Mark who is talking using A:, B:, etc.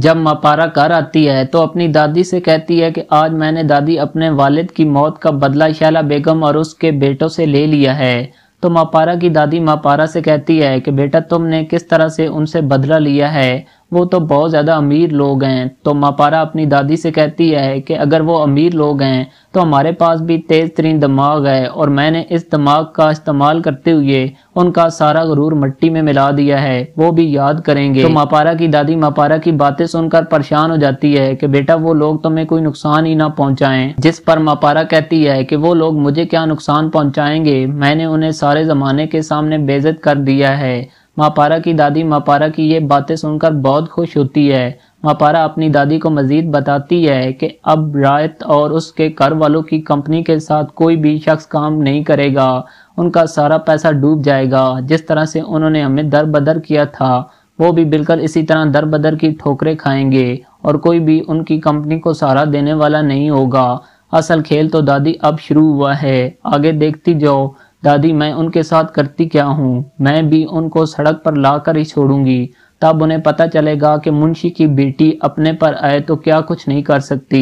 A: जब मपारा कर आती है तो अपनी दादी से कहती है कि आज मैंने दादी अपने वालिद की मौत का बदला शैला बेगम और उसके बेटों से ले लिया है तो मपारा की दादी मपारा से कहती है कि बेटा तुमने किस तरह से उनसे बदला लिया है वो तो बहुत ज़्यादा अमीर लोग हैं तो मापारा अपनी दादी से कहती है कि अगर वो अमीर लोग हैं तो हमारे पास भी तेज़ तरीन दिमाग है और मैंने इस दिमाग का इस्तेमाल करते हुए उनका सारा गरूर मट्टी में मिला दिया है वो भी याद करेंगे तो मापारा की दादी मापारा की बातें सुनकर परेशान हो जाती है कि बेटा वो लोग तुम्हें कोई नुकसान ही ना पहुंचाएं जिस पर मापारा कहती है कि वो लोग मुझे क्या नुकसान पहुंचाएंगे मैंने उन्हें सारे ज़माने के सामने बेजत कर दिया है मापारा की दादी मापारा की ये बातें सुनकर बहुत खुश होती है मापारा अपनी दादी को मजीद बताती है कि अब रायत और उसके घर वालों की कंपनी के साथ कोई भी शख्स काम नहीं करेगा उनका सारा पैसा डूब जाएगा जिस तरह से उन्होंने हमें दर बदर किया था वो भी बिल्कुल इसी तरह दर बदर की ठोकरें खाएंगे और कोई भी उनकी कंपनी को सहारा देने वाला नहीं होगा असल खेल तो दादी अब शुरू हुआ है आगे देखती जाओ दादी मैं उनके साथ करती क्या हूँ मैं भी उनको सड़क पर ला कर ही छोड़ूंगी तब उन्हें पता चलेगा कि मुंशी की बेटी अपने पर आए तो क्या कुछ नहीं कर सकती